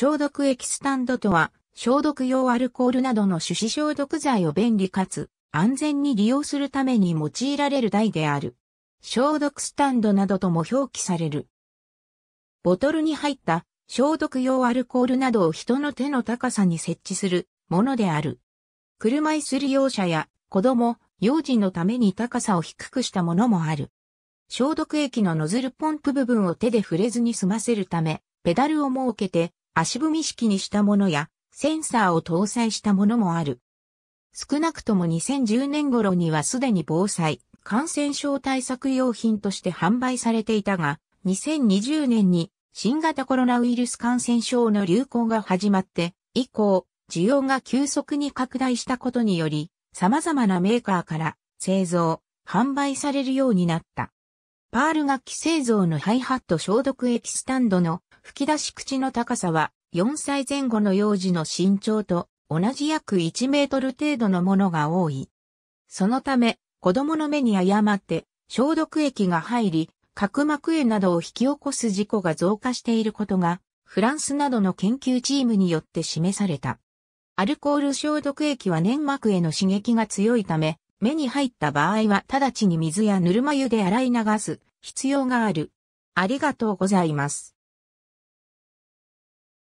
消毒液スタンドとは、消毒用アルコールなどの手指消毒剤を便利かつ安全に利用するために用いられる台である。消毒スタンドなどとも表記される。ボトルに入った消毒用アルコールなどを人の手の高さに設置するものである。車椅子利用者や子供、幼児のために高さを低くしたものもある。消毒液のノズルポンプ部分を手で触れずに済ませるため、ペダルを設けて足踏み式にしたものや、センサーを搭載したものもある。少なくとも2010年頃にはすでに防災、感染症対策用品として販売されていたが、2020年に新型コロナウイルス感染症の流行が始まって以降、需要が急速に拡大したことにより、様々なメーカーから製造、販売されるようになった。パール楽器製造のハイハット消毒液スタンドの吹き出し口の高さは4歳前後の幼児の身長と同じ約1メートル程度のものが多い。そのため、子供の目に誤って消毒液が入り、角膜炎などを引き起こす事故が増加していることが、フランスなどの研究チームによって示された。アルコール消毒液は粘膜への刺激が強いため、目に入った場合は直ちに水やぬるま湯で洗い流す必要がある。ありがとうございます。